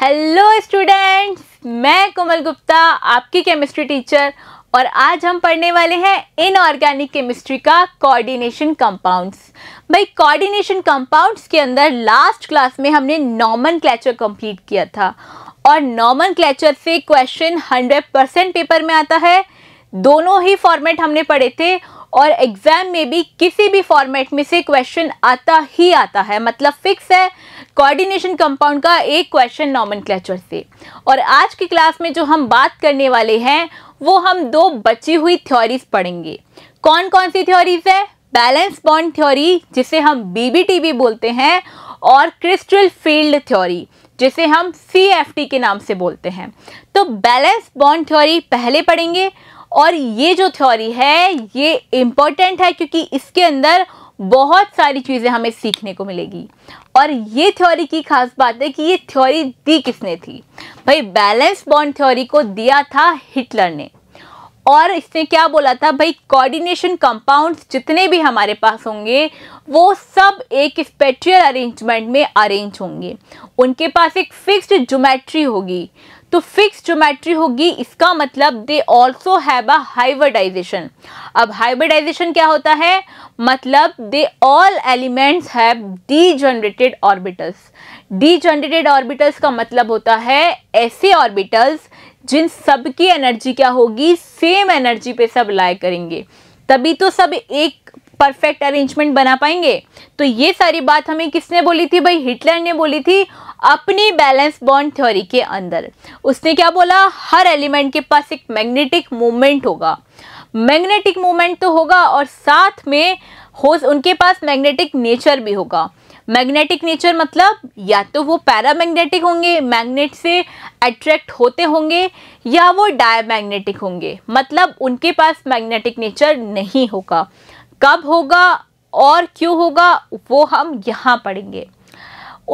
hello students मैं कोमल गुप्ता आपकी chemistry teacher और आज हम पढ़ने वाले हैं इनऑर्गेनिक केमिस्ट्री का कोऑर्डिनेशन कंपाउंड्स भाई कोऑर्डिनेशन कंपाउंड्स के अंदर लास्ट क्लास में हमने नॉमन क्लैचर कंप्लीट किया था और नॉमन क्लैचर से क्वेश्चन 100 परसेंट पेपर में आता है दोनों ही फॉर्मेट हमने पढ़े थे और एग्ज़ाम में भी किसी भी फॉर्मेट में से क्वेश्चन आता ही आता है मतलब फिक्स है कोऑर्डिनेशन कंपाउंड का एक क्वेश्चन नॉमन से और आज की क्लास में जो हम बात करने वाले हैं वो हम दो बची हुई थ्योरीज पढ़ेंगे कौन कौन सी थ्योरीज है बैलेंस बॉन्ड थ्योरी जिसे हम बीबीटी भी बोलते हैं और क्रिस्टल फील्ड थ्योरी जिसे हम सी के नाम से बोलते हैं तो बैलेंस बॉन्ड थ्योरी पहले पढ़ेंगे और ये जो थ्योरी है ये इम्पॉर्टेंट है क्योंकि इसके अंदर बहुत सारी चीज़ें हमें सीखने को मिलेगी और ये थ्योरी की खास बात है कि ये थ्योरी दी किसने थी भाई बैलेंस बॉन्ड थ्योरी को दिया था हिटलर ने और इसने क्या बोला था भाई कोऑर्डिनेशन कंपाउंड्स जितने भी हमारे पास होंगे वो सब एक स्पेट्रियल अरेंजमेंट में अरेंज होंगे उनके पास एक फिक्स्ड ज्योमेट्री होगी तो फिक्स ज्योमेट्री होगी इसका मतलब they also have a hybridization अब हाइब्रिडाइजेशन क्या होता है मतलब they all elements have degenerated orbitals degenerated orbitals का मतलब होता है ऐसे ऑर्बिटल्स जिन सब की एनर्जी क्या होगी सेम एनर्जी पे सब लाए करेंगे तभी तो सब एक परफेक्ट अरेंजमेंट बना पाएंगे तो ये सारी बात हमें किसने बोली थी भाई हिटलर ने बोली थी अपनी बैलेंस बॉन्ड थ्योरी के अंदर उसने क्या बोला हर एलिमेंट के पास एक मैग्नेटिक मूवमेंट होगा मैग्नेटिक मूवमेंट तो होगा और साथ में हो उनके पास मैग्नेटिक नेचर भी होगा मैग्नेटिक नेचर मतलब या तो वो पैरामैग्नेटिक होंगे मैग्नेट से अट्रैक्ट होते होंगे या वो डायमैग्नेटिक होंगे मतलब उनके पास मैग्नेटिक नेचर नहीं होगा कब होगा और क्यों होगा वो हम यहाँ पढ़ेंगे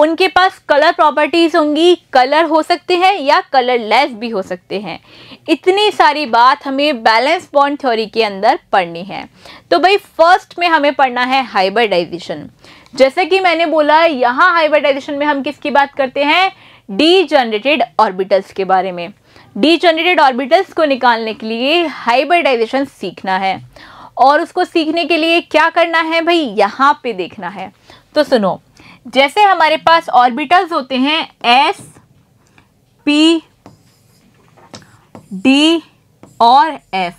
उनके पास कलर प्रॉपर्टीज़ होंगी कलर हो सकते हैं या कलर लेस भी हो सकते हैं इतनी सारी बात हमें बैलेंस बॉन्ड थ्योरी के अंदर पढ़नी है तो भाई फर्स्ट में हमें पढ़ना है हाइब्रिडाइजेशन जैसे कि मैंने बोला यहाँ हाइब्रिडाइजेशन में हम किसकी बात करते हैं डी जनरेटेड ऑर्बिटल्स के बारे में डी जनरेटेड ऑर्बिटल्स को निकालने के लिए हाइब्रिडाइजेशन सीखना है और उसको सीखने के लिए क्या करना है भाई यहाँ पे देखना है तो सुनो जैसे हमारे पास ऑर्बिटल्स होते हैं एस पी डी और एफ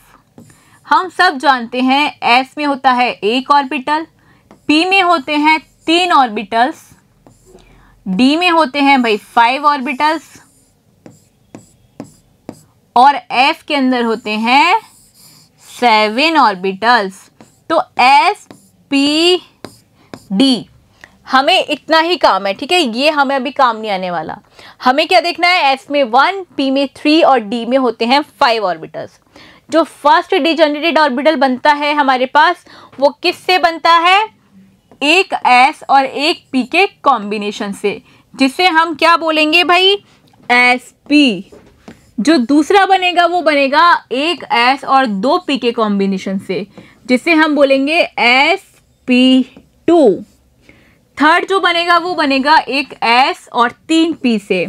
हम सब जानते हैं एस में होता है एक ऑर्बिटल पी में होते हैं तीन ऑर्बिटल्स डी में होते हैं भाई फाइव ऑर्बिटल्स और एफ के अंदर होते हैं सेवन ऑर्बिटल्स तो एस पी डी हमें इतना ही काम है ठीक है ये हमें अभी काम नहीं आने वाला हमें क्या देखना है एस में वन पी में थ्री और डी में होते हैं फाइव ऑर्बिटल्स जो फर्स्ट डिजनरेटेड ऑर्बिटल बनता है हमारे पास वो किस से बनता है एक एस और एक पी के कॉम्बिनेशन से जिसे हम क्या बोलेंगे भाई एस पी जो दूसरा बनेगा वो बनेगा एक एस और दो पी के कॉम्बिनेशन से जिसे हम बोलेंगे एस पी टू थर्ड जो बनेगा वो बनेगा एक एस और तीन पी से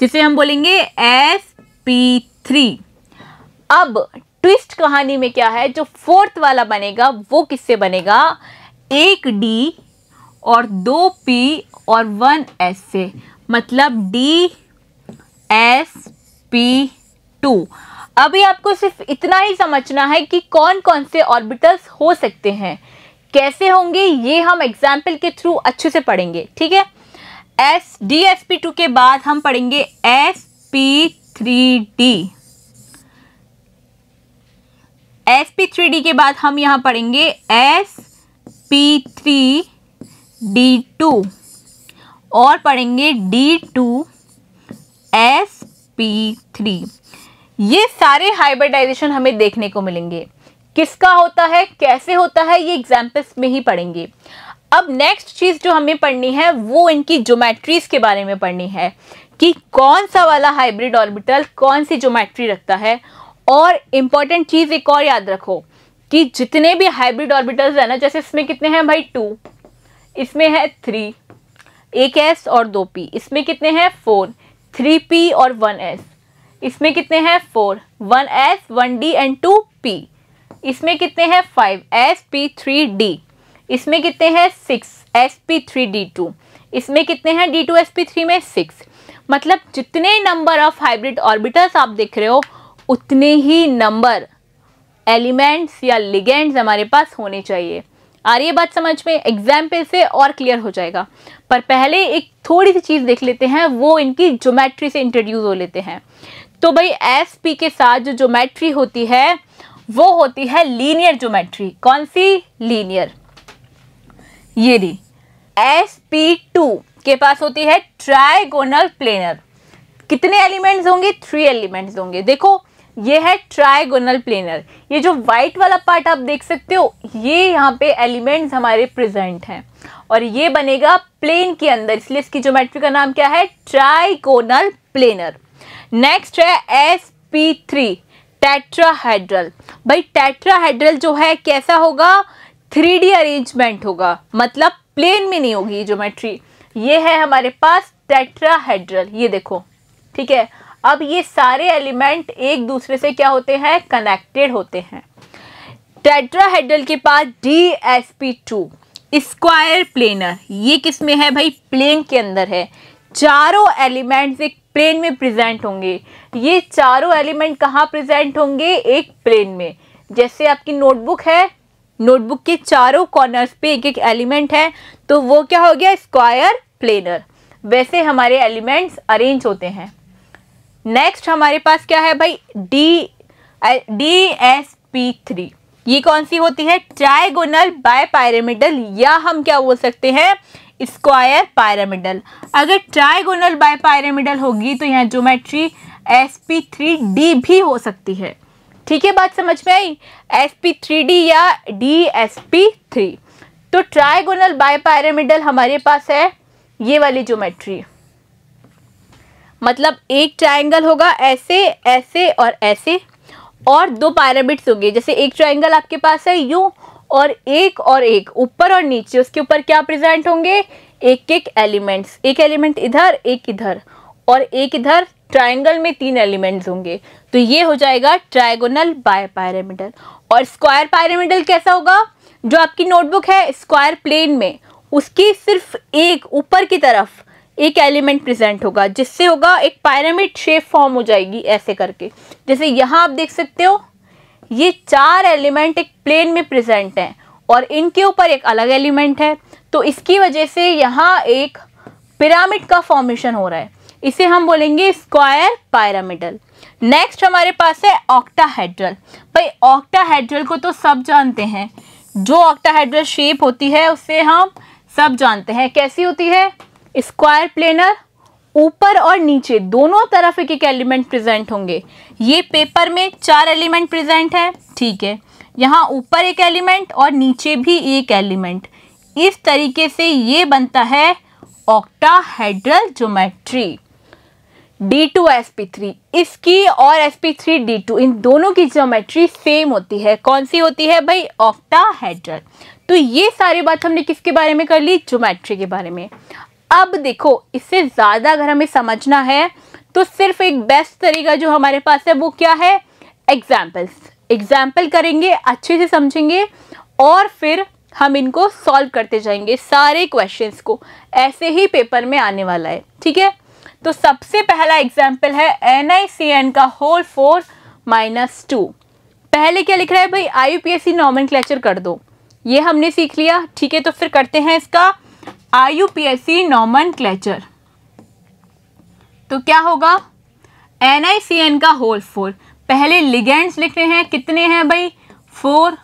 जिसे हम बोलेंगे एस पी थ्री अब ट्विस्ट कहानी में क्या है जो फोर्थ वाला बनेगा वो किससे बनेगा एक डी और दो पी और वन एस से मतलब डी एस पी टू अभी आपको सिर्फ इतना ही समझना है कि कौन कौन से ऑर्बिटल्स हो सकते हैं कैसे होंगे ये हम एग्जाम्पल के थ्रू अच्छे से पढ़ेंगे ठीक है s d s p two के बाद हम पढ़ेंगे s p three d s p three d के बाद हम यहाँ पढ़ेंगे s p three d two और पढ़ेंगे d two s p three ये सारे हाइब्रिडाइजेशन हमें देखने को मिलेंगे किसका होता है कैसे होता है ये एग्जाम्पल्स में ही पढ़ेंगे अब नेक्स्ट चीज़ जो हमें पढ़नी है वो इनकी ज्योमेट्रीज के बारे में पढ़नी है कि कौन सा वाला हाइब्रिड ऑर्बिटल कौन सी ज्योमेट्री रखता है और इम्पॉर्टेंट चीज़ एक और याद रखो कि जितने भी हाइब्रिड ऑर्बिटल्स है ना जैसे इसमें कितने हैं भाई टू इसमें है थ्री एक एस और दो पी इसमें कितने हैं फोर थ्री पी और वन एस इसमें कितने हैं four one s one d and two p इसमें कितने हैं five s p three d इसमें कितने हैं six s p three d two इसमें कितने हैं d two s p three में सिक्स मतलब जितने नंबर ऑफ हाइब्रिड ऑर्बिटल्स आप देख रहे हो उतने ही नंबर एलिमेंट्स या लिगेंड्स हमारे पास होने चाहिए आ रही है बात समझ में एग्जाम्पल से और क्लियर हो जाएगा पर पहले एक थोड़ी सी चीज़ देख लेते हैं वो इनकी ज्योमेट्री से इंट्रोड्यूस हो लेते हैं तो भाई एस पी के साथ जो ज्योमेट्री होती है वो होती है लीनियर ज्योमेट्री कौन सी लीनियर ये दी एस पी टू के पास होती है ट्राइगोनल प्लेनर कितने एलिमेंट्स होंगे थ्री एलिमेंट्स होंगे देखो ये है ट्राइगोनल प्लेनर ये जो व्हाइट वाला पार्ट आप देख सकते हो ये यहाँ पे एलिमेंट्स हमारे प्रेजेंट हैं और ये बनेगा प्लेन के अंदर इसलिए इसकी ज्योमेट्री का नाम क्या है ट्राइगोनल प्लेनर नेक्स्ट है एस पी थ्री टेट्राहाइड्रल भाई टेट्राहाइड्रल जो है कैसा होगा थ्री डी अरेंजमेंट होगा मतलब प्लेन में नहीं होगी ज्योमेट्री ये है हमारे पास टेट्राहाइड्रल ये देखो ठीक है अब ये सारे एलिमेंट एक दूसरे से क्या होते हैं कनेक्टेड होते हैं टेट्राहाइड्रल के पास d s p two square planar ये किस में है भाई प्लेन के अंदर है चारों एलिमेंट्स एक प्लेन में प्रेजेंट होंगे ये चारों एलिमेंट कहाँ प्रेजेंट होंगे एक प्लेन में जैसे आपकी नोटबुक है नोटबुक के चारों कॉर्नर्स पे एक एक एलिमेंट है तो वो क्या हो गया स्क्वायर प्लेनर वैसे हमारे एलिमेंट्स अरेंज होते हैं नेक्स्ट हमारे पास क्या है भाई d d s p three ये कौन सी होती है ट्राइगोनल बाय या हम क्या बोल सकते हैं स्क्वायर पायरामिडल अगर ट्राइगोनल बाय पायरामिडल होगी तो यहाँ geometry s p three d भी हो सकती है ठीक है बात समझ में आई एस पी थ्री डी या डी एस पी थ्री तो ट्राइगोनल बाय पायरामिडल हमारे पास है ये वाली ज्योमेट्री मतलब एक ट्राइंगल होगा ऐसे ऐसे और ऐसे और दो पायरामिड्स होंगे जैसे एक ट्राइंगल आपके पास है यूँ और एक और एक ऊपर और नीचे उसके ऊपर क्या प्रेजेंट होंगे एक एक एलिमेंट्स एक एलिमेंट इधर एक इधर और एक इधर ट्रायंगल में तीन एलिमेंट्स होंगे तो ये हो जाएगा ट्रायगोनल बाय पायरामिडल और स्क्वायर पायरामिडल कैसा होगा जो आपकी नोटबुक है स्क्वायर प्लेन में उसकी सिर्फ एक ऊपर की तरफ एक एलिमेंट प्रेजेंट होगा जिससे होगा एक पायरामिड शेप फॉर्म हो जाएगी ऐसे करके जैसे यहाँ आप देख सकते हो ये चार एलिमेंट एक प्लेन में प्रेजेंट हैं और इनके ऊपर एक अलग एलिमेंट है तो इसकी वजह से यहाँ एक पिरामिड का फॉर्मेशन हो रहा है इसे हम बोलेंगे स्क्वायर पायरामिडल नेक्स्ट हमारे पास है ऑक्टाहेड्रल भाई ऑक्टाहेड्रल को तो सब जानते हैं जो ऑक्टाहेड्रल शेप होती है उसे हम सब जानते हैं कैसी होती है स्क्वायर प्लेनर ऊपर और नीचे दोनों तरफ एक एक एलिमेंट प्रेजेंट होंगे ये पेपर में चार एलिमेंट प्रेजेंट है ठीक है यहाँ ऊपर एक एलिमेंट और नीचे भी एक एलिमेंट इस तरीके से ये बनता है octahedral geometry d two s p three इसकी और s p three d two इन दोनों की ज्योमेट्री सेम होती है कौन सी होती है भाई ऑक्टाहेड्रल तो ये सारी बात हमने किसके बारे में कर ली ज्योमेट्री के बारे में अब देखो इससे ज़्यादा अगर हमें समझना है तो सिर्फ एक बेस्ट तरीका जो हमारे पास है वो क्या है एग्जाम्पल्स एग्जाम्पल करेंगे अच्छे से समझेंगे और फिर हम इनको सॉल्व करते जाएंगे सारे क्वेश्चंस को ऐसे ही पेपर में आने वाला है ठीक है तो सबसे पहला एग्जाम्पल है एन आई सी एन का होल फोर माइनस टू पहले क्या लिख रहा है भाई I U P A C nomenclature कर दो ये हमने सीख लिया ठीक है तो फिर करते हैं इसका I U P A C nomenclature तो क्या होगा एन आई सी एन का होल फोर पहले लिगेंड्स लिखे हैं कितने हैं भाई four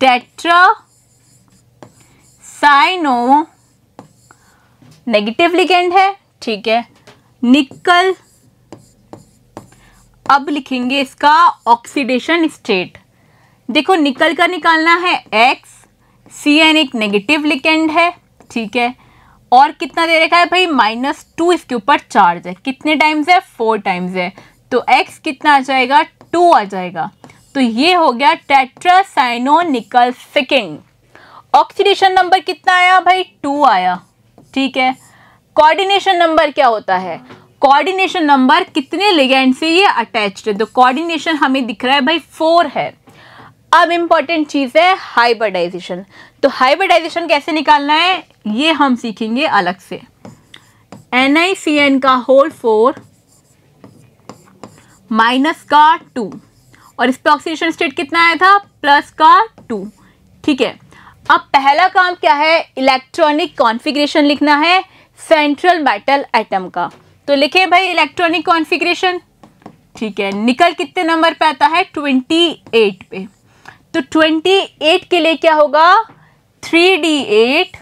tetra cyano negative ligand है ठीक है निकल अब लिखेंगे इसका ऑक्सीडेशन स्टेट देखो निकल का निकालना है एक्स सी एन एक नेगेटिव लिकेंड है ठीक है और कितना दे रखा है भाई माइनस टू इसके ऊपर चार्ज है कितने टाइम्स है फोर टाइम्स है तो एक्स कितना आ जाएगा टू आ जाएगा तो ये हो गया टेट्रासाइनोनिकल सेकेंड ऑक्सीडेशन नंबर कितना आया भाई टू आया ठीक है कोऑर्डिनेशन नंबर क्या होता है कोऑर्डिनेशन नंबर कितने लिगेंड से ये अटैच्ड है तो कोऑर्डिनेशन हमें दिख रहा है भाई फोर है अब इम्पॉर्टेंट चीज़ है हाइब्रिडाइजेशन तो हाइब्रिडाइजेशन कैसे निकालना है ये हम सीखेंगे अलग से एन का होल फोर माइनस का टू और इस पर ऑक्सीडेशन स्टेट कितना आया था प्लस का टू ठीक है अब पहला काम क्या है इलेक्ट्रॉनिक कॉन्फ़िगरेशन लिखना है सेंट्रल मेटल एटम का तो लिखे भाई इलेक्ट्रॉनिक कॉन्फ़िगरेशन ठीक है निकल कितने नंबर पे आता है ट्वेंटी एट पे तो ट्वेंटी एट के लिए क्या होगा three d eight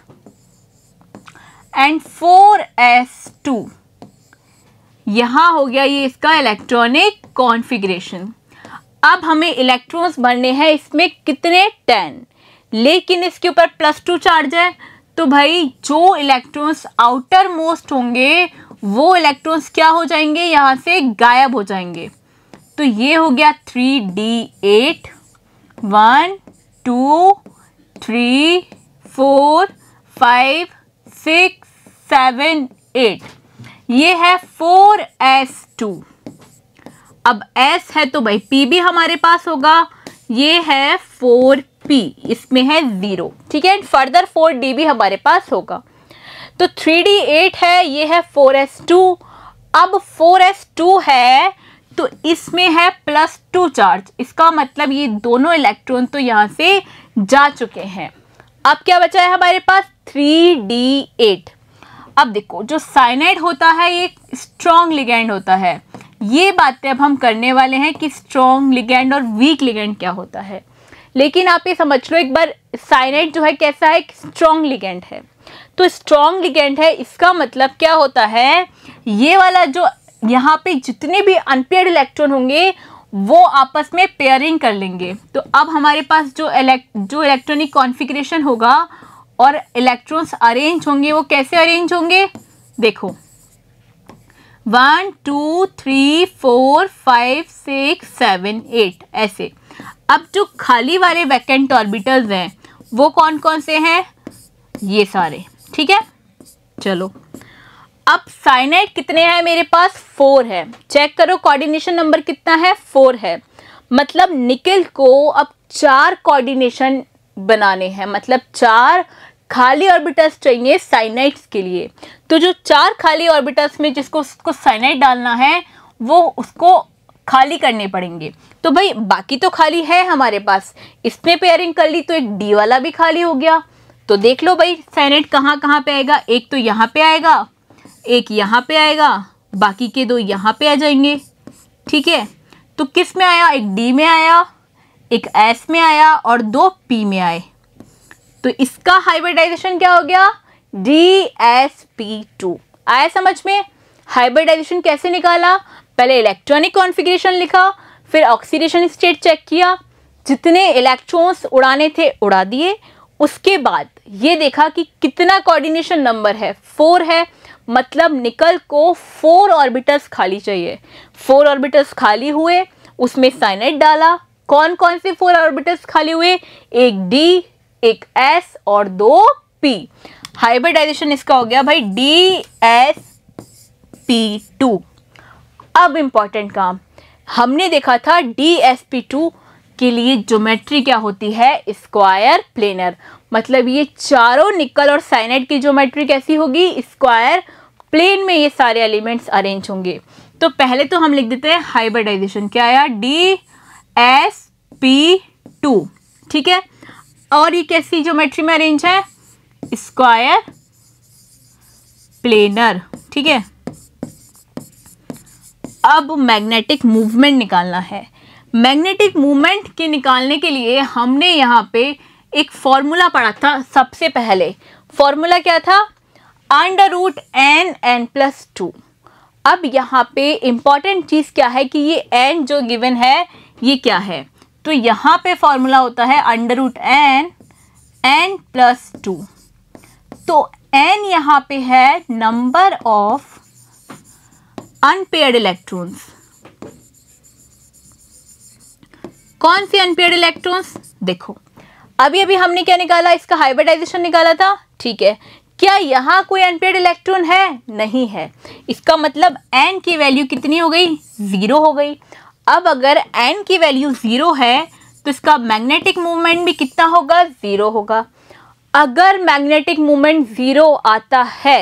and four s two हो गया ये इसका इलेक्ट्रॉनिक कॉन्फ़िगरेशन अब हमें इलेक्ट्रॉन्स भरने हैं इसमें कितने टेन लेकिन इसके ऊपर प्लस टू चार्ज है तो भाई जो इलेक्ट्रॉन्स आउटर मोस्ट होंगे वो इलेक्ट्रॉन्स क्या हो जाएंगे यहाँ से गायब हो जाएंगे तो ये हो गया three d eight one two three four five six seven eight ये है फोर एस टू अब एस है तो भाई पी भी हमारे पास होगा ये है फोर पी इसमें है ज़ीरो ठीक है एंड फर्दर फोर डी भी हमारे पास होगा तो थ्री डी एट है ये है फोर एस टू अब फोर एस टू है तो इसमें है प्लस टू चार्ज इसका मतलब ये दोनों इलेक्ट्रॉन तो यहाँ से जा चुके हैं अब क्या बचा है हमारे पास थ्री डी एट अब देखो जो साइनाइड होता है ये स्ट्रॉन्ग लिगेंड होता है ये बातें अब हम करने वाले हैं कि स्ट्रॉन्ग लिगेंड और वीक लिगेंड क्या होता है लेकिन आप ये समझ लो एक बार साइनाइड जो है कैसा है स्ट्रॉन्ग लिगेंड है तो स्ट्रॉन्ग लिगेंड है इसका मतलब क्या होता है ये वाला जो यहाँ पे जितने भी अनपेयर इलेक्ट्रॉन होंगे वो आपस में पेयरिंग कर लेंगे तो अब हमारे पास जो इलेक्ट जो इलेक्ट्रॉनिक कॉन्फ़िगरेशन होगा और इलेक्ट्रॉन्स अरेंज होंगे वो कैसे अरेंज होंगे देखो one two three four five six seven eight ऐसे अब जो खाली वाले वैकेंट ऑर्बिटल्स हैं वो कौन कौन से हैं ये सारे ठीक है चलो अब साइनाइड कितने हैं मेरे पास फोर है चेक करो कोऑर्डिनेशन नंबर कितना है फोर है मतलब निकल को अब चार कोऑर्डिनेशन बनाने हैं मतलब चार खाली ऑर्बिटर्स चाहिए साइनाइड्स के लिए तो जो चार खाली ऑर्बिटर्स में जिसको उसको साइनाइड डालना है वो उसको खाली करने पड़ेंगे तो भाई बाकी तो खाली है हमारे पास इसमें पेयरिंग कर ली तो एक डी वाला भी खाली हो गया तो देख लो भाई साइनाइड कहाँ कहाँ पे आएगा एक तो यहाँ पे आएगा एक यहाँ पे आएगा बाकी के दो यहाँ पे आ जाएंगे ठीक है तो किस में आया एक डी में आया एक एस में आया और दो पी में आए तो इसका हाइब्रिडाइजेशन क्या हो गया डी एस पी टू आया समझ में हाइब्रिडाइजेशन कैसे निकाला पहले इलेक्ट्रॉनिक कॉन्फ़िगरेशन लिखा फिर ऑक्सीडेशन स्टेट चेक किया जितने इलेक्ट्रॉन्स उड़ाने थे उड़ा दिए उसके बाद ये देखा कि कितना कोऑर्डिनेशन नंबर है फोर है मतलब निकल को फोर ऑर्बिटर्स खाली चाहिए फोर ऑर्बिटर्स खाली हुए उसमें साइनेट डाला कौन कौन से फोर ऑर्बिटर्स खाली हुए एक डी एक एस और दो पी हाइब्रिडाइजेशन इसका हो गया भाई डी एस पी टू अब इंपॉर्टेंट काम हमने देखा था डी एस पी टू के लिए ज्योमेट्री क्या होती है स्क्वायर प्लेनर मतलब ये चारों निकल और साइनाइड की ज्योमेट्री कैसी होगी स्क्वायर प्लेन में ये सारे एलिमेंट्स अरेंज होंगे तो पहले तो हम लिख देते हैं हाइब्रिडाइजेशन क्या आया डी एस पी टू ठीक है और ये कैसी ज्योमेट्री में अरेंज है स्क्वायर प्लेनर ठीक है अब मैग्नेटिक मूवमेंट निकालना है मैग्नेटिक मूवमेंट के निकालने के लिए हमने यहाँ पे एक फॉर्मूला पढ़ा था सबसे पहले फॉर्मूला क्या था under root n n plus two अब यहाँ पे इम्पॉर्टेंट चीज़ क्या है कि ये एन जो गिवन है ये क्या है तो यहाँ पे फॉर्मूला होता है under root n n plus two तो एन यहाँ पे है नंबर ऑफ अनपेयर्ड इलेक्ट्रॉन्स कौन से अनपेयर्ड इलेक्ट्रॉन्स देखो अभी अभी हमने क्या निकाला इसका हाइब्रिडाइजेशन निकाला था ठीक है क्या यहाँ कोई अनपेड इलेक्ट्रॉन है नहीं है इसका मतलब एन की वैल्यू कितनी हो गई ज़ीरो हो गई अब अगर एन की वैल्यू ज़ीरो है तो इसका मैग्नेटिक मूवमेंट भी कितना होगा ज़ीरो होगा अगर मैग्नेटिक मूवमेंट ज़ीरो आता है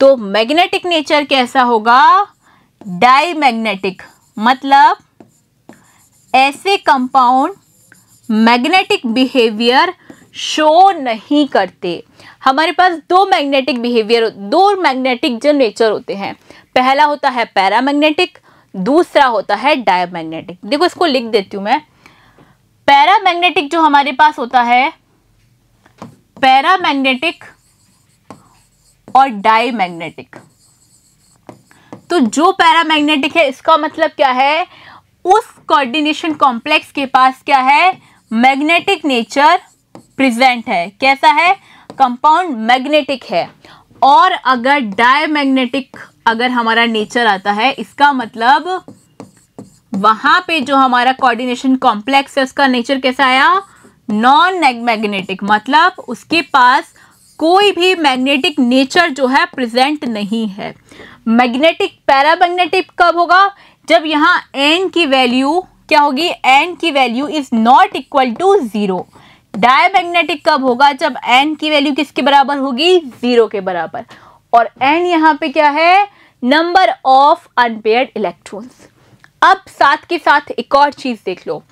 तो मैग्नेटिक नेचर कैसा होगा डाई मैग्नेटिक मतलब ऐसे कंपाउंड मैग्नेटिक बिहेवियर शो नहीं करते हमारे पास दो मैग्नेटिक बिहेवियर दो मैग्नेटिक जो नेचर होते हैं पहला होता है पैरामैग्नेटिक दूसरा होता है डायमैग्नेटिक देखो इसको लिख देती हूँ मैं पैरामैग्नेटिक जो हमारे पास होता है पैरामैग्नेटिक और डायमैग्नेटिक तो जो पैरामैग्नेटिक है इसका मतलब क्या है उस कोऑर्डिनेशन कॉम्प्लेक्स के पास क्या है मैग्नेटिक नेचर प्रेजेंट है कैसा है कंपाउंड मैग्नेटिक है और अगर डायमैग्नेटिक अगर हमारा नेचर आता है इसका मतलब वहाँ पे जो हमारा कोऑर्डिनेशन कॉम्प्लेक्स है उसका नेचर कैसा आया नॉन मैग्नेटिक मतलब उसके पास कोई भी मैग्नेटिक नेचर जो है प्रेजेंट नहीं है मैग्नेटिक पैरामैग्नेटिक कब होगा जब यहाँ एन की वैल्यू क्या होगी एन की value is not equal to zero diamagnetic कब होगा जब एन की वैल्यू किसके बराबर होगी जीरो के बराबर और एन यहाँ पे क्या है नंबर ऑफ अनपेयर्ड इलेक्ट्रॉन्स अब साथ के साथ एक और चीज देख लो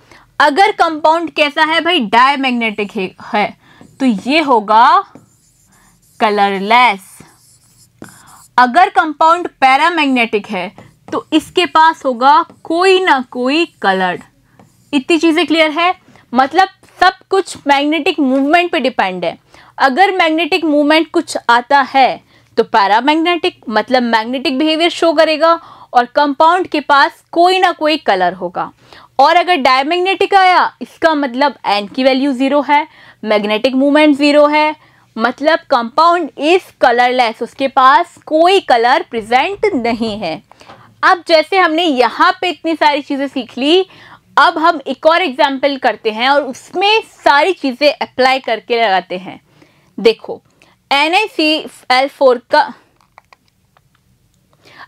अगर कंपाउंड कैसा है भाई डायमैग्नेटिक है तो ये होगा कलरलेस अगर कंपाउंड पैरामैग्नेटिक है तो इसके पास होगा कोई ना कोई कलर इतनी चीज़ें क्लियर है मतलब सब कुछ मैग्नेटिक मूवमेंट पे डिपेंड है अगर मैग्नेटिक मूवमेंट कुछ आता है तो पैरामैग्नेटिक मतलब मैग्नेटिक बिहेवियर शो करेगा और कंपाउंड के पास कोई ना कोई कलर होगा और अगर डायमैग्नेटिक आया इसका मतलब एन की वैल्यू ज़ीरो है मैग्नेटिक मूवमेंट ज़ीरो है मतलब कंपाउंड इज़ कलरलेस उसके पास कोई कलर प्रेजेंट नहीं है अब जैसे हमने यहाँ पे इतनी सारी चीज़ें सीख ली अब हम एक और एग्जाम्पल करते हैं और उसमें सारी चीज़ें अप्लाई करके लगाते हैं देखो एन का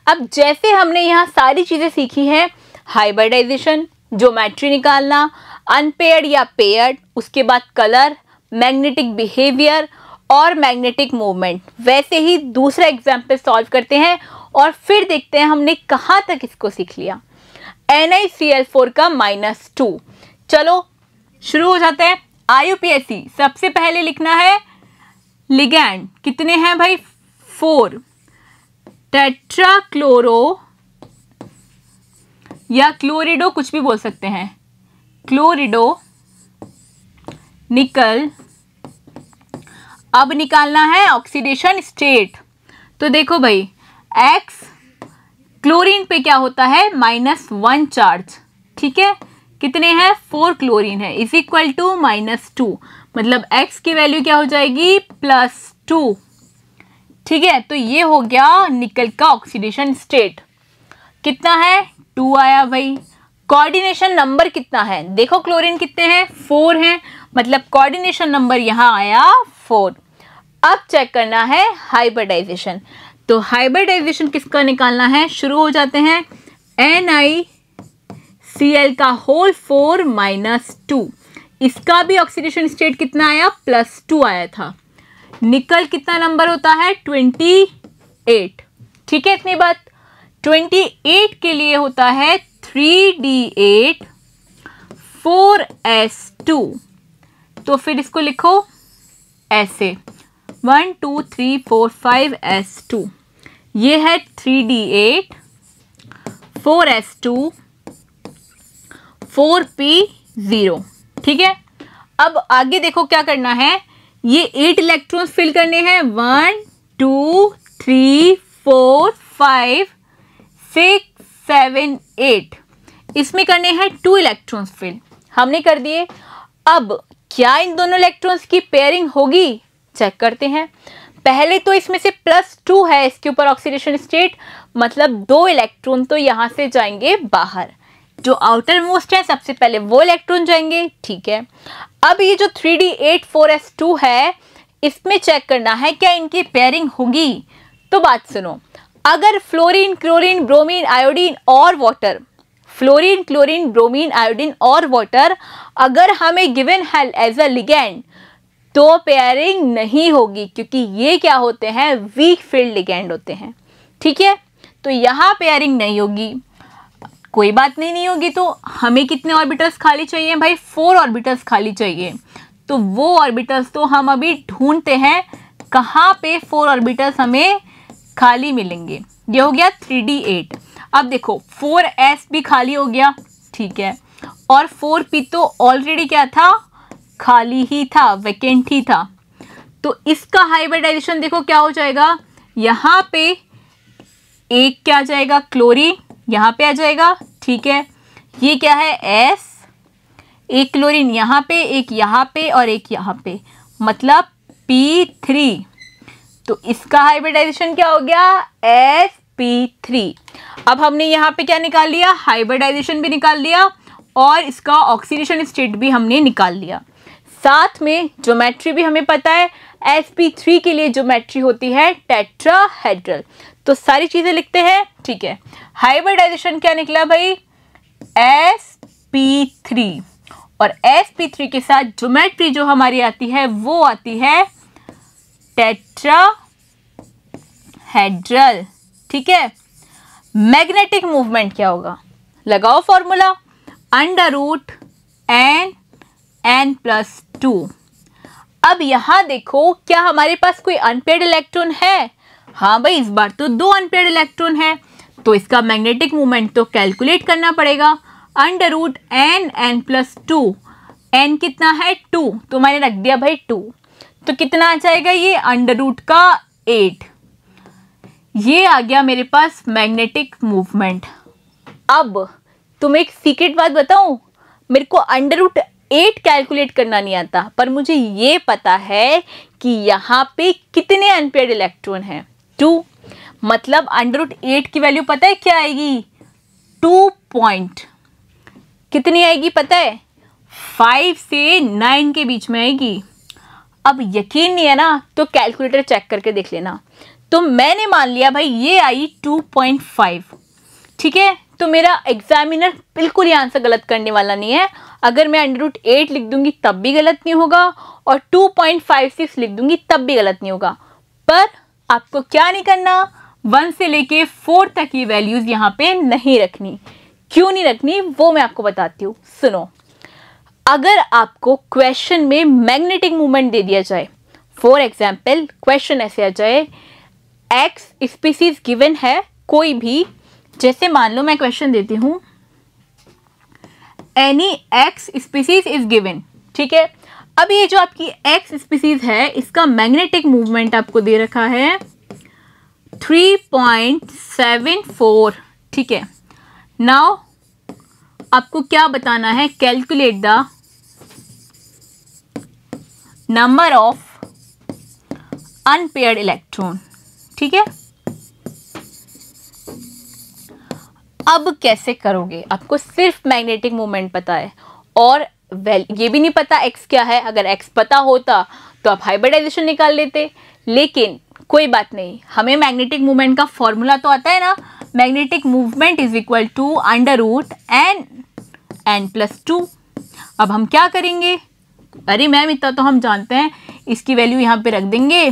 अब जैसे हमने यहाँ सारी चीज़ें सीखी हैं हाइब्रिडाइजेशन जोमेट्री निकालना अनपेयर्ड या पेयर्ड उसके बाद कलर मैग्नेटिक बिहेवियर और मैग्नेटिक मूवमेंट वैसे ही दूसरा एग्जाम्पल सॉल्व करते हैं और फिर देखते हैं हमने कहाँ तक इसको सीख लिया N I C L four का माइनस टू चलो शुरू हो जाते हैं आई सबसे पहले लिखना है लिगैंड कितने हैं भाई फोर टेट्राक्लोरो या क्लोरिडो कुछ भी बोल सकते हैं क्लोरिडो निकल अब निकालना है ऑक्सीडेशन स्टेट तो देखो भाई एक्स क्लोरीन पे क्या होता है माइनस वन चार्ज ठीक है कितने हैं फोर क्लोरीन है is equal to minus two मतलब एक्स की वैल्यू क्या हो जाएगी प्लस टू ठीक है तो ये हो गया निकल का ऑक्सीडेशन स्टेट कितना है टू आया भाई कोऑर्डिनेशन नंबर कितना है देखो क्लोरीन कितने हैं फोर हैं मतलब कोऑर्डिनेशन नंबर यहाँ आया फोर अब चेक करना है हाइब्रिडाइजेशन तो हाइब्रिडाइजेशन किसका निकालना है शुरू हो जाते हैं एन आई सी एल का होल फोर माइनस टू इसका भी ऑक्सीडेशन स्टेट कितना आया प्लस टू आया था निकल कितना नंबर होता है ट्वेंटी एट ठीक है इतनी बात ट्वेंटी एट के लिए होता है three d eight four s two तो फिर इसको लिखो ऐसे one two three four five s two ये है three d eight four s two four p zero ठीक है अब आगे देखो क्या करना है ये एट इलेक्ट्रॉन्स फिल करने हैं one two three four five six seven eight इसमें करने हैं टू इलेक्ट्रॉन्स फिल हमने कर दिए अब क्या इन दोनों इलेक्ट्रॉन्स की पेयरिंग होगी चेक करते हैं पहले तो इसमें से प्लस टू है इसके ऊपर ऑक्सीडेशन स्टेट मतलब दो इलेक्ट्रॉन तो यहाँ से जाएंगे बाहर जो आउटर मोस्ट है सबसे पहले वो इलेक्ट्रॉन जाएंगे ठीक है अब ये जो three d eight four s two है इसमें चेक करना है क्या इनकी पेयरिंग होगी तो बात सुनो अगर फ्लोरीन क्लोरीन ब्रोमीन आयोडीन और water fluorine chlorine bromine iodine और वाटर अगर हमें गिवन है एज अ लिगेंड तो पेयरिंग नहीं होगी क्योंकि ये क्या होते हैं वीक फील्ड लिगेंड होते हैं ठीक है तो यहाँ पेयरिंग नहीं होगी कोई बात नहीं नहीं होगी तो हमें कितने ऑर्बिटल्स खाली चाहिए भाई फोर ऑर्बिटल्स खाली चाहिए तो वो ऑर्बिटल्स तो हम अभी ढूंढते हैं कहाँ पे फोर ऑर्बिटल्स हमें खाली मिलेंगे ये हो गया थ्री डी एट अब देखो फोर एस भी खाली हो गया ठीक है और फोर पी तो ऑलरेडी क्या था खाली ही था वैकेंट ही था तो इसका हाइब्रिडाइजेशन देखो क्या हो जाएगा यहाँ पे एक क्या आ जाएगा क्लोरीन यहाँ पे आ जाएगा ठीक है ये क्या है एस एक क्लोरीन यहाँ पे एक यहाँ पे और एक यहाँ पे मतलब पी थ्री तो इसका हाइब्रिडाइजेशन क्या हो गया एस पी थ्री अब हमने यहाँ पे क्या निकाल लिया हाइब्रिडाइजेशन भी निकाल लिया और इसका ऑक्सीडेशन स्टेट भी हमने निकाल लिया साथ में ज्योमेट्री भी हमें पता है एस थ्री के लिए ज्योमेट्री होती है टेट्राहेड्रल तो सारी चीज़ें लिखते हैं ठीक है हाइब्रिडाइजेशन क्या निकला भाई एस थ्री और एस थ्री के साथ ज्योमेट्री जो हमारी आती है वो आती है टेट्राहेड्रल ठीक है मैग्नेटिक मूवमेंट क्या होगा लगाओ formula under root n n plus two अब यहाँ देखो क्या हमारे पास कोई अनपेड इलेक्ट्रॉन है हाँ भाई इस बार तो दो अनपेड इलेक्ट्रॉन है तो इसका मैग्नेटिक मोमेंट तो कैलकुलेट करना पड़ेगा under root n n plus two n कितना है टू तो मैंने रख दिया भाई टू तो कितना आ जाएगा ये अंडर रूट का एट ये आ गया मेरे पास मैग्नेटिक मूवमेंट अब तुम एक सीक्रेट बात बताऊं मेरे को अंडर रूट एट कैलकुलेट करना नहीं आता पर मुझे ये पता है कि यहाँ पे कितने अनपेड इलेक्ट्रॉन हैं टू मतलब अंडर रूट एट की वैल्यू पता है क्या आएगी टू पॉइंट कितनी आएगी पता है फाइव से नाइन के बीच में आएगी अब यकीन नहीं है ना तो कैलकुलेटर चेक करके देख लेना तो मैंने मान लिया भाई ये आई टू पॉइंट फाइव ठीक है तो मेरा एग्जामिनर बिल्कुल ही आंसर गलत करने वाला नहीं है अगर मैं अंडर रूट एट लिख दूंगी तब भी गलत नहीं होगा और टू पॉइंट फाइव सिक्स लिख दूंगी तब भी गलत नहीं होगा पर आपको क्या नहीं करना वन से लेके फोर तक ये वैल्यूज़ यहाँ पे नहीं रखनी क्यों नहीं रखनी वो मैं आपको बताती हूँ सुनो अगर आपको क्वेश्चन में मैग्नेटिक मूवमेंट दे दिया जाए फॉर एग्जाम्पल क्वेश्चन ऐसे आ जाए एक्स स्पीसीज गिवन है कोई भी जैसे मान लो मैं क्वेश्चन देती हूँ any x species is given ठीक है अब ये जो आपकी एक्स स्पीसीज है इसका मैग्नेटिक मूवमेंट आपको दे रखा है 3.74 ठीक है नाउ आपको क्या बताना है calculate the number of unpaired electron ठीक है अब कैसे करोगे आपको सिर्फ मैग्नेटिक मोमेंट पता है और वेल ये भी नहीं पता एक्स क्या है अगर एक्स पता होता तो आप हाइब्रिडाइजेशन निकाल लेते लेकिन कोई बात नहीं हमें मैग्नेटिक मूवमेंट का फॉर्मूला तो आता है ना magnetic movement is equal to under root n n plus two अब हम क्या करेंगे अरे मैम इतना तो हम जानते हैं इसकी वैल्यू यहाँ पे रख देंगे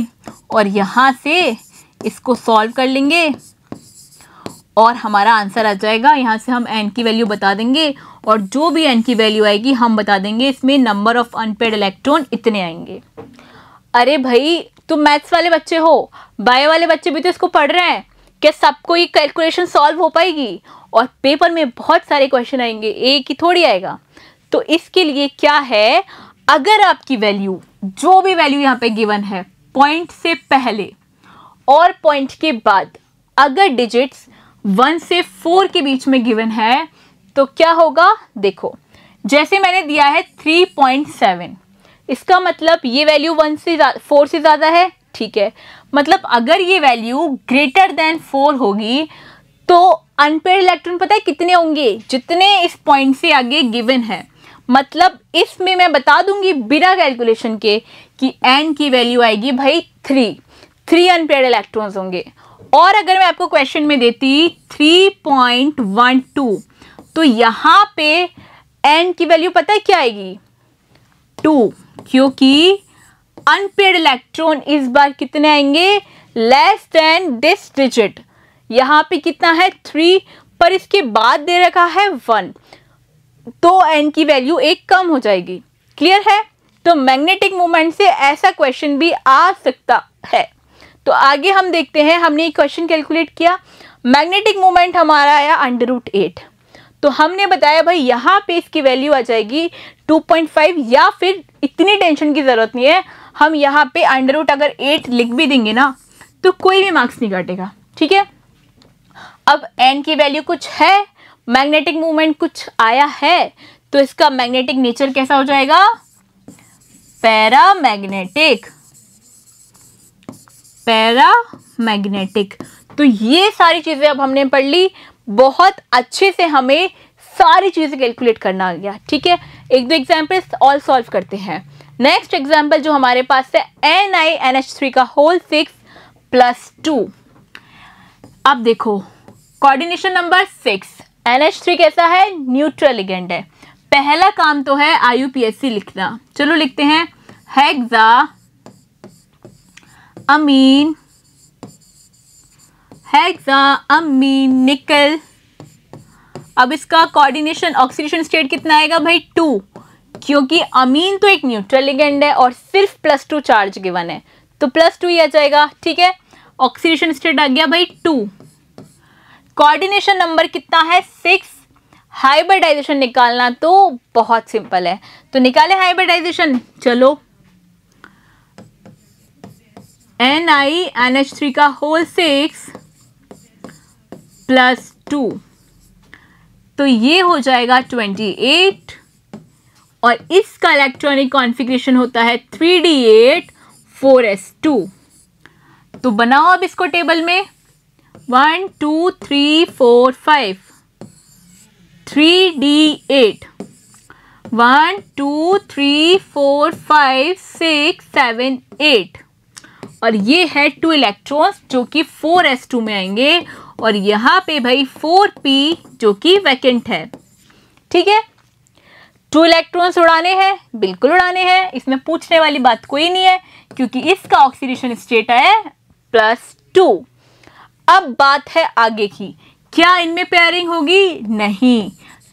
और यहाँ से इसको सॉल्व कर लेंगे और हमारा आंसर आ जाएगा यहाँ से हम एन की वैल्यू बता देंगे और जो भी एन की वैल्यू आएगी हम बता देंगे इसमें नंबर ऑफ अनपेड इलेक्ट्रॉन इतने आएंगे अरे भाई तुम मैथ्स वाले बच्चे हो बायो वाले बच्चे भी तो इसको पढ़ रहे हैं क्या सबको ये कैलकुलेशन सॉल्व हो पाएगी और पेपर में बहुत सारे क्वेश्चन आएंगे एक ही थोड़ी आएगा तो इसके लिए क्या है अगर आपकी वैल्यू जो भी वैल्यू यहाँ पे गिवन है पॉइंट से पहले और पॉइंट के बाद अगर डिजिट्स वन से फोर के बीच में गिवन है तो क्या होगा देखो जैसे मैंने दिया है थ्री पॉइंट सेवन इसका मतलब ये वैल्यू वन से फोर से ज़्यादा है ठीक है मतलब अगर ये वैल्यू ग्रेटर देन फोर होगी तो अनपेड इलेक्ट्रॉन पता है कितने होंगे जितने इस पॉइंट से आगे गिवन है मतलब इसमें मैं बता दूंगी बिना कैलकुलेशन के कि एन की वैल्यू आएगी भाई थ्री थ्री अनपेड इलेक्ट्रॉन्स होंगे और अगर मैं आपको क्वेश्चन में देती थ्री पॉइंट वन टू तो यहाँ पे एन की वैल्यू पता है क्या आएगी टू क्योंकि अनपेड इलेक्ट्रॉन इस बार कितने आएंगे लेस देन दिस डिजिट यहाँ पे कितना है थ्री पर इसके बाद दे रखा है वन तो एन की वैल्यू एक कम हो जाएगी क्लियर है तो मैग्नेटिक मोमेंट से ऐसा क्वेश्चन भी आ सकता है तो आगे हम देखते हैं हमने एक क्वेश्चन कैलकुलेट किया मैग्नेटिक मोमेंट हमारा आया अंडर रूट एट तो हमने बताया भाई यहाँ पे इसकी वैल्यू आ जाएगी 2.5 या फिर इतनी टेंशन की ज़रूरत नहीं है हम यहाँ पे अंडर रूट अगर एट लिख भी देंगे ना तो कोई भी मार्क्स नहीं काटेगा ठीक है अब एन की वैल्यू कुछ है मैग्नेटिक मूवमेंट कुछ आया है तो इसका मैग्नेटिक नेचर कैसा हो जाएगा पैरा मैग्नेटिक पैरा मैग्नेटिक तो ये सारी चीज़ें अब हमने पढ़ ली बहुत अच्छे से हमें सारी चीज़ें कैलकुलेट करना आ गया ठीक है एक दो एग्जाम्पल्स ऑल सॉल्व करते हैं नेक्स्ट एग्जाम्पल जो हमारे पास है N I N H three का होल सिक्स प्लस टू अब देखो coordination number six N H three कैसा है न्यूट्रल लिगेंड है पहला काम तो है I U P A C लिखना चलो लिखते हैं हेक्सा अमीन हेक्सा अमीन निकल अब इसका कोऑर्डिनेशन ऑक्सीडेशन स्टेट कितना आएगा भाई टू क्योंकि अमीन तो एक न्यूट्रल लिगेंड है और सिर्फ प्लस टू चार्ज गिवन है तो प्लस टू ही आ जाएगा ठीक है ऑक्सीडेशन स्टेट आ गया भाई टू कोऑर्डिनेशन नंबर कितना है सिक्स हाइब्रिडाइजेशन निकालना तो बहुत सिंपल है तो निकाले हाइब्रिडाइजेशन चलो N I N H three का होल सिक्स प्लस टू तो ये हो जाएगा ट्वेंटी एट और इसका इलेक्ट्रॉनिक कॉन्फ़िगरेशन होता है three d eight four s two तो बनाओ अब इसको टेबल में one two three four five three d eight one two three four five six seven eight और ये है टू इलेक्ट्रॉन्स जो कि फोर एस टू में आएंगे और यहाँ पे भाई फोर पी जो कि वैकेंट है ठीक है टू इलेक्ट्रॉन्स उड़ाने हैं बिल्कुल उड़ाने हैं इसमें पूछने वाली बात कोई नहीं है क्योंकि इसका ऑक्सीडेशन स्टेट है प्लस टू अब बात है आगे की क्या इनमें पेयरिंग होगी नहीं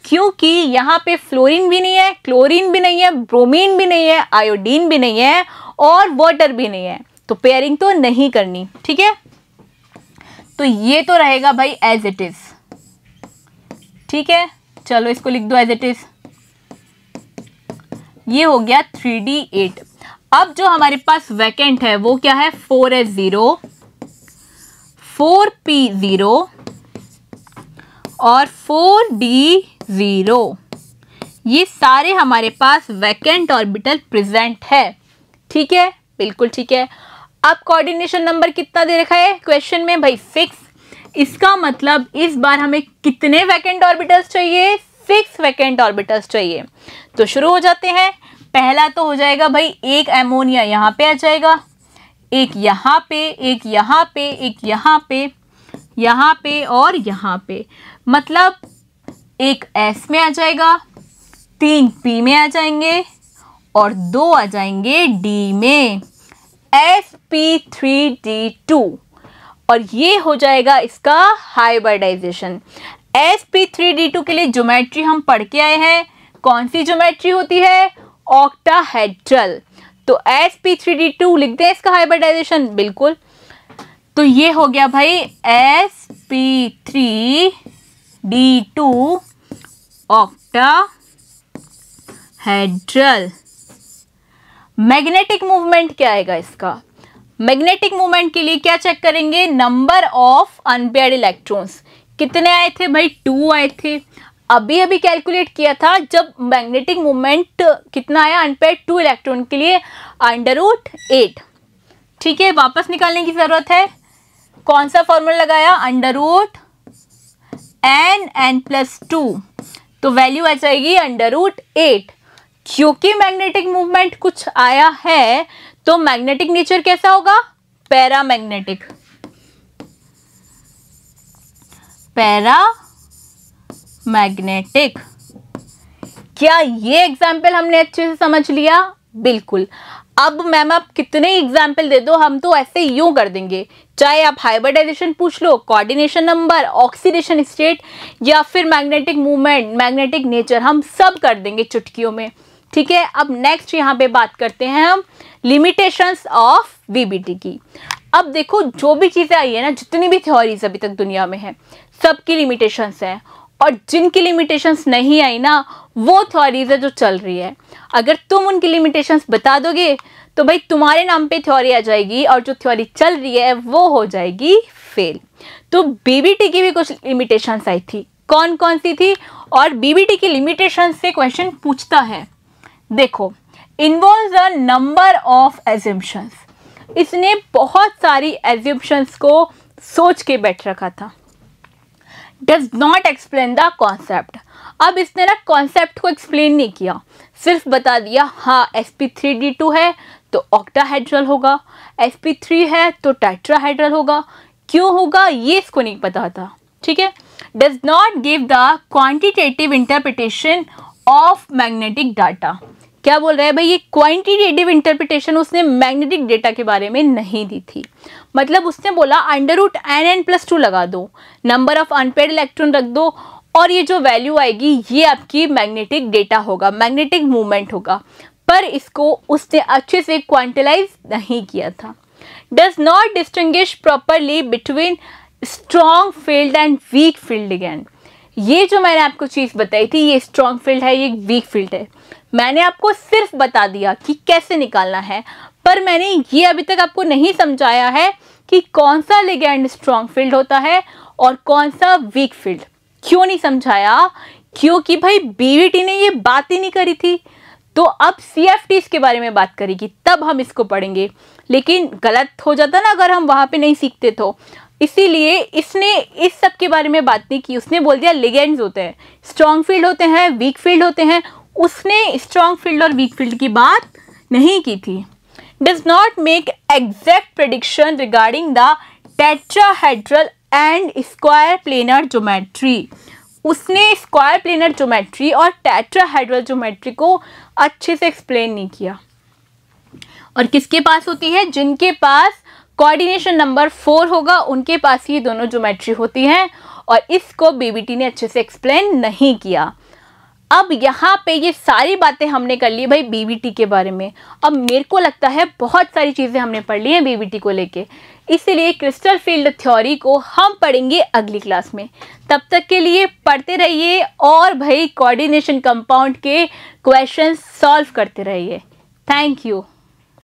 क्योंकि यहाँ पे फ्लोरीन भी नहीं है क्लोरीन भी नहीं है ब्रोमीन भी नहीं है आयोडीन भी नहीं है और वाटर भी नहीं है तो पेयरिंग तो नहीं करनी ठीक है तो ये तो रहेगा भाई एज इट इज़ ठीक है चलो इसको लिख दो एज इट इज़ ये हो गया थ्री डी एट अब जो हमारे पास वैकेंट है वो क्या है four s zero four p zero और फोर डी ज़ीरो ये सारे हमारे पास वैकेंट ऑर्बिटल प्रेजेंट है ठीक है बिल्कुल ठीक है अब कोऑर्डिनेशन नंबर कितना दे रखा है क्वेश्चन में भाई सिक्स इसका मतलब इस बार हमें कितने वैकेंट ऑर्बिटल्स चाहिए सिक्स वैकेंट ऑर्बिटल्स चाहिए तो शुरू हो जाते हैं पहला तो हो जाएगा भाई एक एमोनिया यहाँ पे आ जाएगा एक यहाँ पे एक यहाँ पे एक यहाँ पे यहाँ पे और यहाँ पे मतलब एक एस में आ जाएगा तीन पी में आ जाएंगे और दो आ जाएंगे डी में f p three d two और ये हो जाएगा इसका hybridisation f p three d two के लिए ज्योमेट्री हम पढ़ के आए हैं कौन सी ज्योमेट्री होती है ऑक्टाहेड्रल तो f p three d two लिखते हैं इसका हाइब्रिडाइजेशन बिल्कुल तो ये हो गया भाई s p three d two octahedral magnetic movement क्या आएगा इसका मैग्नेटिक मूवमेंट के लिए क्या चेक करेंगे नंबर ऑफ अनपेड इलेक्ट्रॉन्स कितने आए थे भाई टू आए थे अभी अभी कैलकुलेट किया था जब मैग्नेटिक मूवमेंट कितना आया अनपेड टू इलेक्ट्रॉन के लिए अंडर रूट एट ठीक है वापस निकालने की ज़रूरत है कौन सा फॉर्मूला लगाया under root n n plus two तो वैल्यू आ जाएगी अंडर रूट एट क्योंकि मैग्नेटिक मूवमेंट कुछ आया है तो मैग्नेटिक नेचर कैसा होगा मैग्नेटिक पैरा मैग्नेटिक क्या ये एग्जाम्पल हमने अच्छे से समझ लिया बिल्कुल अब मैम आप कितने एग्जाम्पल दे दो हम तो ऐसे यूं कर देंगे चाहे आप हाइब्रिडाइजेशन पूछ लो कोऑर्डिनेशन नंबर ऑक्सीडेशन स्टेट या फिर मैग्नेटिक मूवमेंट मैग्नेटिक नेचर हम सब कर देंगे चुटकियों में ठीक है अब नेक्स्ट यहाँ पे बात करते हैं हम लिमिटेशंस ऑफ वीबीटी की अब देखो जो भी चीज़ें आई है ना जितनी भी थ्योरीज अभी तक दुनिया में है सबकी लिमिटेशंस हैं और जिनकी लिमिटेशंस नहीं आई ना वो थ्योरीज है जो चल रही है अगर तुम उनकी लिमिटेशंस बता दोगे तो भाई तुम्हारे नाम पे थ्योरी आ जाएगी और जो थ्योरी चल रही है वो हो जाएगी फेल तो बीबीटी की भी कुछ लिमिटेशंस आई थी कौन कौन सी थी और बीबीटी की लिमिटेशन से क्वेश्चन पूछता है देखो involve the number of assumptions इसने बहुत सारी एजम्पन्स को सोच के बैठ रखा था does not explain the concept अब इसने ना कॉन्सेप्ट को एक्सप्लेन नहीं किया सिर्फ बता दिया हाँ s p three d two है तो हाइड्रल होगा एस पी थ्री है तो हाइड्रल होगा क्यों होगा ये इसको नहीं पता था ठीक है does not give the quantitative interpretation of magnetic data क्या बोल रहा है भाई ये क्वांटिटेटिव इंटरप्रिटेशन उसने मैग्नेटिक डेटा के बारे में नहीं दी थी मतलब उसने बोला under root n n plus two लगा दो नंबर ऑफ अनपेड इलेक्ट्रॉन रख दो और ये जो वैल्यू आएगी ये आपकी मैग्नेटिक डेटा होगा मैग्नेटिक मूवमेंट होगा पर इसको उसने अच्छे से क्वांटिलाइज नहीं किया था does not distinguish properly between strong field and weak field again ये जो मैंने आपको चीज़ बताई थी ये स्ट्रॉन्ग फील्ड है ये वीक फील्ड है मैंने आपको सिर्फ बता दिया कि कैसे निकालना है पर मैंने ये अभी तक आपको नहीं समझाया है कि कौन सा लिगेंड स्ट्रॉन्ग फील्ड होता है और कौन सा वीक फील्ड क्यों नहीं समझाया क्योंकि भाई बीवीटी ने ये बात ही नहीं करी थी तो अब सी एफ टी इसके बारे में बात करेगी तब हम इसको पढ़ेंगे लेकिन गलत हो जाता ना अगर हम वहाँ पे नहीं सीखते तो इसीलिए इसने इस सब के बारे में बात नहीं की उसने बोल दिया लिगेंड्स होते हैं स्ट्रॉन्ग फील्ड होते हैं वीक फील्ड होते हैं उसने स्ट्रॉन्ग फील्ड और वीक फील्ड की बात नहीं की थी does not make exact prediction regarding the tetrahedral and square planar geometry उसने स्क्वायर प्लेनर ज्योमेट्री और टेट्राहेड्रल ज्योमेट्री को अच्छे से एक्सप्लेन नहीं किया और किसके पास होती है जिनके पास कोऑर्डिनेशन नंबर फोर होगा उनके पास ये दोनों ज्योमेट्री होती हैं और इसको बीबीटी ने अच्छे से एक्सप्लेन नहीं किया अब यहाँ पे ये सारी बातें हमने कर ली भाई बीबीटी के बारे में अब मेरे को लगता है बहुत सारी चीज़ें हमने पढ़ ली हैं बीबीटी को लेके इसीलिए क्रिस्टल फील्ड थ्योरी को हम पढ़ेंगे अगली क्लास में तब तक के लिए पढ़ते रहिए और भाई कोऑर्डिनेशन कंपाउंड के क्वेश्चन सॉल्व करते रहिए थैंक यू